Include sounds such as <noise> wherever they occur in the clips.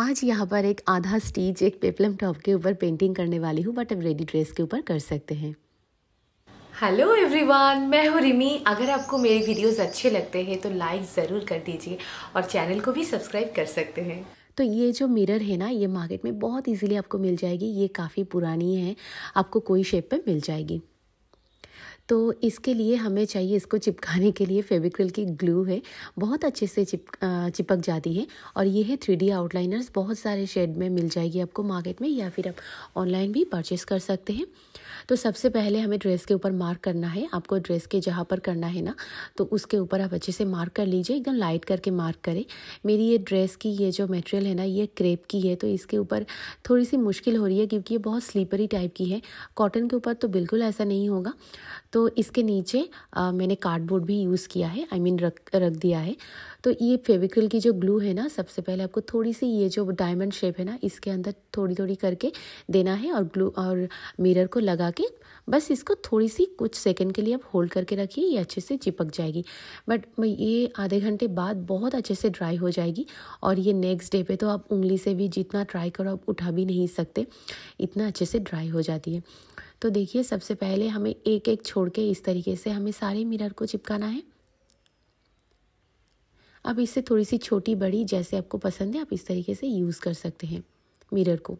आज यहाँ पर एक आधा स्टीच एक पेपलम टॉप के ऊपर पेंटिंग करने वाली हूँ बट अब रेडी ड्रेस के ऊपर कर सकते हैं हेलो एवरीवन मैं हूँ रिमी अगर आपको मेरे वीडियोस अच्छे लगते हैं तो लाइक ज़रूर कर दीजिए और चैनल को भी सब्सक्राइब कर सकते हैं तो ये जो मिरर है ना ये मार्केट में बहुत इजीली आपको मिल जाएगी ये काफ़ी पुरानी है आपको कोई शेप पे मिल जाएगी तो इसके लिए हमें चाहिए इसको चिपकाने के लिए फेविक्रिल की ग्लू है बहुत अच्छे से चिप चिपक जाती है और ये है थ्री आउटलाइनर्स बहुत सारे शेड में मिल जाएगी आपको मार्केट में या फिर आप ऑनलाइन भी परचेस कर सकते हैं तो सबसे पहले हमें ड्रेस के ऊपर मार्क करना है आपको ड्रेस के जहाँ पर करना है ना तो उसके ऊपर आप अच्छे से मार्क कर लीजिए एकदम लाइट करके मार्क करें मेरी ये ड्रेस की ये जो मटेरियल है ना ये क्रेप की है तो इसके ऊपर थोड़ी सी मुश्किल हो रही है क्योंकि ये बहुत स्लीपरी टाइप की है कॉटन के ऊपर तो बिल्कुल ऐसा नहीं होगा तो तो इसके नीचे आ, मैंने कार्डबोर्ड भी यूज़ किया है आई I मीन mean, रख रख दिया है तो ये फेविक्रिल की जो ग्लू है ना सबसे पहले आपको थोड़ी सी ये जो डायमंड शेप है ना इसके अंदर थोड़ी थोड़ी करके देना है और ग्लू और मिरर को लगा के बस इसको थोड़ी सी कुछ सेकंड के लिए आप होल्ड करके रखिए ये अच्छे से चिपक जाएगी बट ये आधे घंटे बाद बहुत अच्छे से ड्राई हो जाएगी और ये नेक्स्ट डे पे तो आप उंगली से भी जितना ट्राई करो आप उठा भी नहीं सकते इतना अच्छे से ड्राई हो जाती है तो देखिए सबसे पहले हमें एक एक छोड़ के इस तरीके से हमें सारे मिरर को चिपकाना है अब इससे थोड़ी सी छोटी बड़ी जैसे आपको पसंद है आप इस तरीके से यूज़ कर सकते हैं मिरर को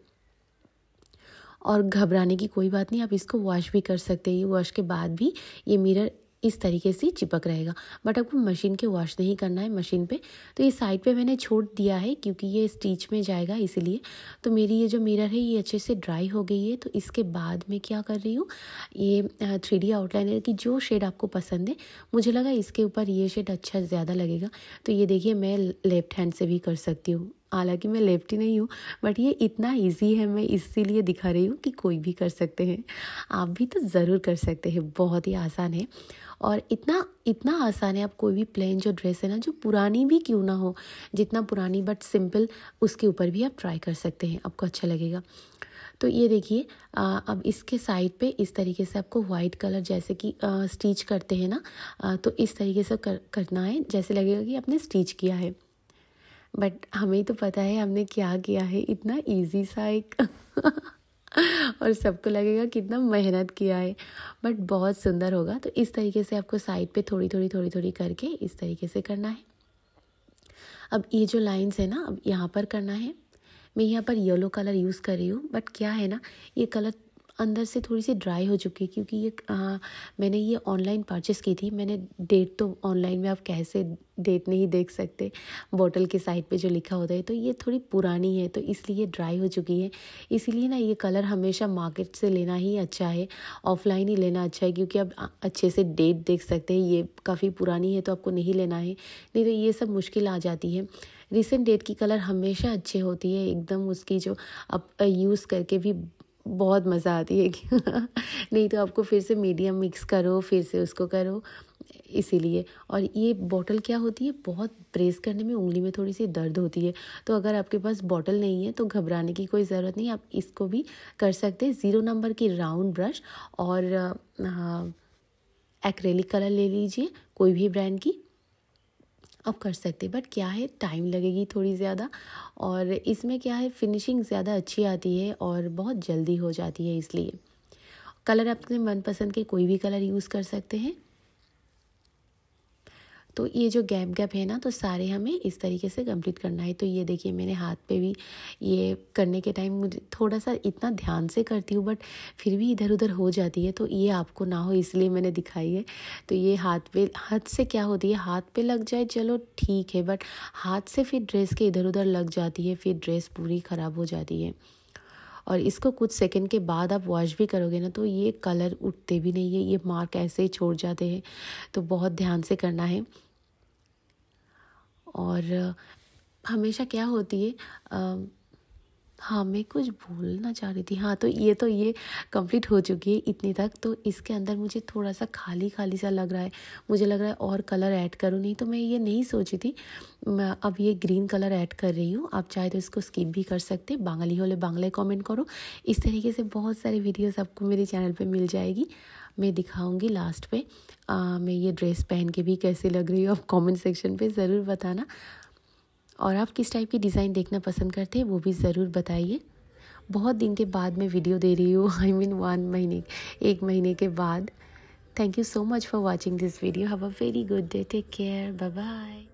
और घबराने की कोई बात नहीं आप इसको वॉश भी कर सकते हैं वॉश के बाद भी ये मिरर इस तरीके से चिपक रहेगा बट आपको मशीन के वॉश नहीं करना है मशीन पे तो ये साइड पे मैंने छोड़ दिया है क्योंकि ये स्टीच में जाएगा इसीलिए तो मेरी ये जो मिरर है ये अच्छे से ड्राई हो गई है तो इसके बाद मैं क्या कर रही हूँ ये थ्री डी आउटलाइनर की जो शेड आपको पसंद है मुझे लगा इसके ऊपर ये शेड अच्छा ज़्यादा लगेगा तो ये देखिए मैं लेफ्ट हैंड से भी कर सकती हूँ हालांकि मैं लेफ्टी नहीं हूँ बट ये इतना ईजी है मैं इसीलिए दिखा रही हूँ कि कोई भी कर सकते हैं आप भी तो ज़रूर कर सकते हैं बहुत ही आसान है और इतना इतना आसान है आप कोई भी प्लेन जो ड्रेस है ना जो पुरानी भी क्यों ना हो जितना पुरानी बट सिंपल उसके ऊपर भी आप ट्राई कर सकते हैं आपको अच्छा लगेगा तो ये देखिए अब इसके साइड पे इस तरीके से आपको वाइट कलर जैसे कि स्टिच करते हैं ना आ, तो इस तरीके से कर, करना है जैसे लगेगा कि आपने स्टिच किया है बट हमें तो पता है हमने क्या किया है इतना ईजी सा एक <laughs> और सबको लगेगा कितना मेहनत किया है बट बहुत सुंदर होगा तो इस तरीके से आपको साइड पे थोड़ी थोड़ी थोड़ी थोड़ी करके इस तरीके से करना है अब ये जो लाइंस है ना अब यहाँ पर करना है मैं यहाँ पर येलो कलर यूज़ कर रही हूँ बट क्या है ना ये कलर अंदर से थोड़ी सी ड्राई हो चुकी है क्योंकि ये आ, हाँ, मैंने ये ऑनलाइन परचेस की थी मैंने डेट तो ऑनलाइन में आप कैसे डेट नहीं देख सकते बॉटल के साइड पे जो लिखा होता है तो ये थोड़ी पुरानी है तो इसलिए ड्राई हो चुकी है इसीलिए ना ये कलर हमेशा मार्केट से लेना ही अच्छा है ऑफलाइन ही लेना अच्छा है क्योंकि आप अच्छे से डेट देख सकते हैं ये काफ़ी पुरानी है तो आपको नहीं लेना है नहीं तो ये सब मुश्किल आ जाती है रिसेंट डेट की कलर हमेशा अच्छी होती है एकदम उसकी जो आप यूज़ करके भी बहुत मज़ा आती है <laughs> नहीं तो आपको फिर से मीडियम मिक्स करो फिर से उसको करो इसीलिए और ये बॉटल क्या होती है बहुत प्रेस करने में उंगली में थोड़ी सी दर्द होती है तो अगर आपके पास बॉटल नहीं है तो घबराने की कोई ज़रूरत नहीं आप इसको भी कर सकते हैं ज़ीरो नंबर की राउंड ब्रश और एक्रेलिक कलर ले लीजिए कोई भी ब्रांड की आप कर सकते बट क्या है टाइम लगेगी थोड़ी ज़्यादा और इसमें क्या है फिनिशिंग ज़्यादा अच्छी आती है और बहुत जल्दी हो जाती है इसलिए कलर अपने मनपसंद के कोई भी कलर यूज़ कर सकते हैं तो ये जो गैप गैप है ना तो सारे हमें इस तरीके से कंप्लीट करना है तो ये देखिए मैंने हाथ पे भी ये करने के टाइम मुझे थोड़ा सा इतना ध्यान से करती हूँ बट फिर भी इधर उधर हो जाती है तो ये आपको ना हो इसलिए मैंने दिखाई है तो ये हाथ पे हाथ से क्या होती है हाथ पे लग जाए चलो ठीक है बट हाथ से फिर ड्रेस के इधर उधर लग जाती है फिर ड्रेस पूरी ख़राब हो जाती है और इसको कुछ सेकंड के बाद आप वॉश भी करोगे ना तो ये कलर उठते भी नहीं है ये मार्क ऐसे ही छोड़ जाते हैं तो बहुत ध्यान से करना है और हमेशा क्या होती है हाँ मैं कुछ बोलना चाह रही थी हाँ तो ये तो ये कंप्लीट हो चुकी है इतनी तक तो इसके अंदर मुझे थोड़ा सा खाली खाली सा लग रहा है मुझे लग रहा है और कलर ऐड करूँ नहीं तो मैं ये नहीं सोची थी मैं अब ये ग्रीन कलर ऐड कर रही हूँ आप चाहे तो इसको स्किप भी कर सकते बांगली होले ले बांग्ला करो इस तरीके से बहुत सारे वीडियोज़ आपको मेरे चैनल पर मिल जाएगी मैं दिखाऊंगी लास्ट पे आ, मैं ये ड्रेस पहन के भी कैसी लग रही हूँ आप कमेंट सेक्शन पे ज़रूर बताना और आप किस टाइप की डिज़ाइन देखना पसंद करते हैं वो भी ज़रूर बताइए बहुत दिन के बाद मैं वीडियो दे रही हूँ आई मीन वन महीने एक महीने के बाद thank you so much for watching this video have a very good day take care bye bye